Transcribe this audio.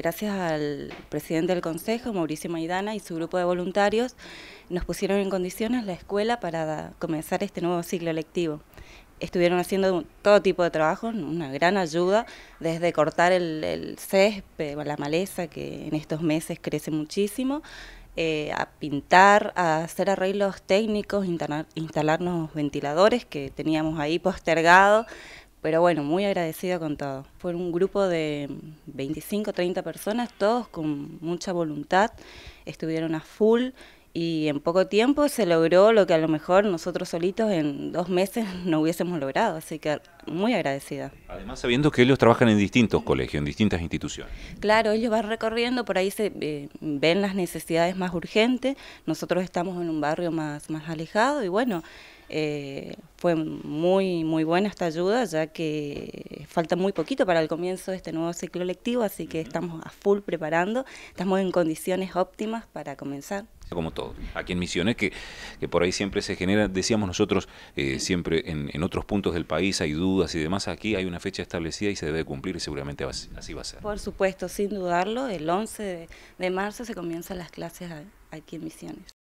Gracias al presidente del Consejo, Mauricio Maidana, y su grupo de voluntarios, nos pusieron en condiciones la escuela para comenzar este nuevo ciclo lectivo. Estuvieron haciendo todo tipo de trabajo, una gran ayuda, desde cortar el, el césped, la maleza, que en estos meses crece muchísimo, eh, a pintar, a hacer arreglos técnicos, instalarnos ventiladores que teníamos ahí postergados, pero bueno, muy agradecida con todo. Fue un grupo de 25, 30 personas, todos con mucha voluntad, estuvieron a full y en poco tiempo se logró lo que a lo mejor nosotros solitos en dos meses no hubiésemos logrado, así que muy agradecida. Además sabiendo que ellos trabajan en distintos colegios, en distintas instituciones. Claro, ellos van recorriendo, por ahí se eh, ven las necesidades más urgentes, nosotros estamos en un barrio más, más alejado y bueno, eh, fue muy, muy buena esta ayuda, ya que falta muy poquito para el comienzo de este nuevo ciclo lectivo, así que estamos a full preparando, estamos en condiciones óptimas para comenzar como todo. Aquí en Misiones, que, que por ahí siempre se genera, decíamos nosotros, eh, siempre en, en, otros puntos del país hay dudas y demás, aquí hay una fecha establecida y se debe cumplir y seguramente así va a ser. Por supuesto, sin dudarlo, el 11 de marzo se comienzan las clases aquí en Misiones.